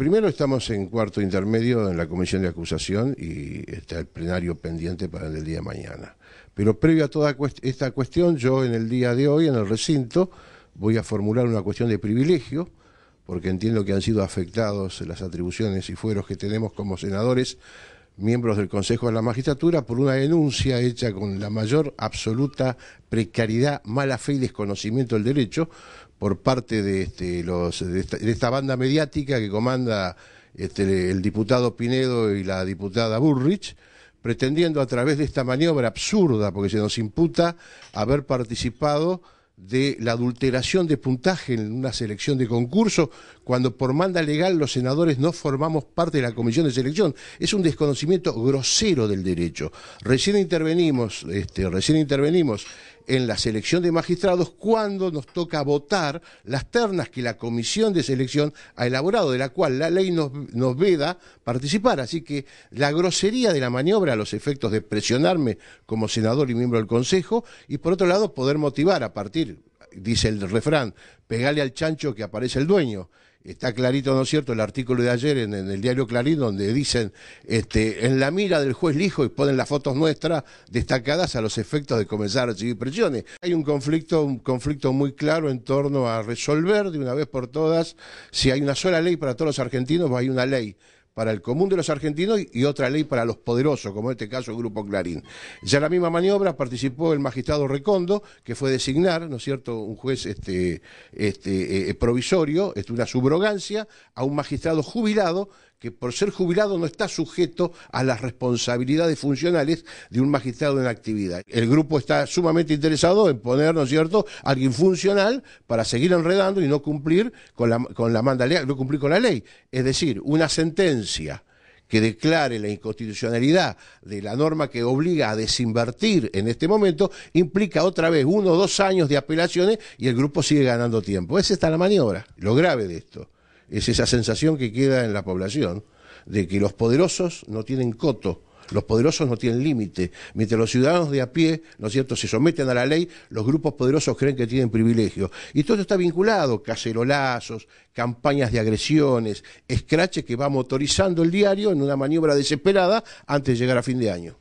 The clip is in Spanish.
primero estamos en cuarto intermedio en la comisión de acusación y está el plenario pendiente para el día de mañana. Pero previo a toda esta cuestión, yo en el día de hoy, en el recinto, voy a formular una cuestión de privilegio, porque entiendo que han sido afectados las atribuciones y fueros que tenemos como senadores miembros del Consejo de la Magistratura por una denuncia hecha con la mayor absoluta precariedad, mala fe y desconocimiento del derecho por parte de, este, los, de, esta, banda mediática que comanda este, el diputado Pinedo y la diputada Burrich, pretendiendo a través de esta maniobra absurda, porque se nos imputa haber participado de la adulteración de puntaje en una selección de concurso, cuando por manda legal los senadores no formamos parte de la comisión de selección. Es un desconocimiento grosero del derecho. Recién intervenimos, este, recién intervenimos en la selección de magistrados cuando nos toca votar las ternas que la comisión de selección ha elaborado, de la cual la ley nos, nos veda participar. Así que la grosería de la maniobra los efectos de presionarme como senador y miembro del Consejo y por otro lado poder motivar a partir dice el refrán, pegale al chancho que aparece el dueño. Está clarito, ¿no es cierto?, el artículo de ayer en, el diario Clarín, donde dicen, este, en la mira del juez Lijo, y ponen las fotos nuestras destacadas a los efectos de comenzar a recibir presiones. Hay un conflicto, un conflicto muy claro en torno a resolver de una vez por todas, si hay una sola ley para todos los argentinos, o hay una ley para el común de los argentinos y otra ley para los poderosos, como en este caso el Grupo Clarín. Ya en la misma maniobra participó el magistrado Recondo, que fue designar, ¿no es cierto?, un juez este, este, eh, provisorio, este, una subrogancia, a un magistrado jubilado que por ser jubilado no está sujeto a las responsabilidades funcionales de un magistrado en actividad. El grupo está sumamente interesado en poner, ¿no es cierto?, alguien funcional para seguir enredando y no cumplir con la, con la manda, no cumplir con la ley. Es decir, una sentencia que declare la inconstitucionalidad de la norma que obliga a desinvertir en este momento, implica otra vez uno o dos años de apelaciones y el grupo sigue ganando tiempo. Esa está la maniobra. Lo grave de esto es esa sensación que queda en la población de que los poderosos no tienen coto los poderosos no tienen límite. Mientras los ciudadanos de a pie, ¿no es cierto?, se someten a la ley, los grupos poderosos creen que tienen privilegio. Y todo está vinculado, cacerolazos, campañas de agresiones, escrache que va motorizando el diario en una maniobra desesperada antes de llegar a fin de año.